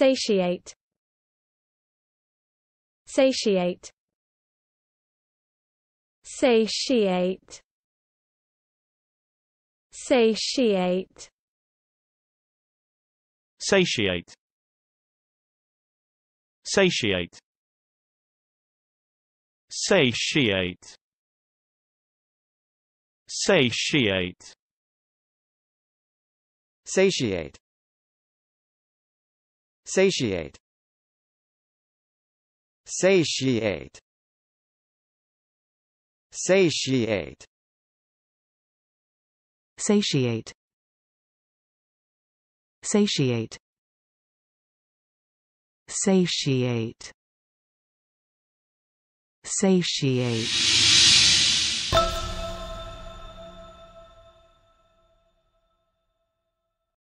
satiate satiate satiate satiate satiate satiate satiate satiate satiate Satiate. Satiate. Satiate. Satiate. Satiate. Satiate. Satiate.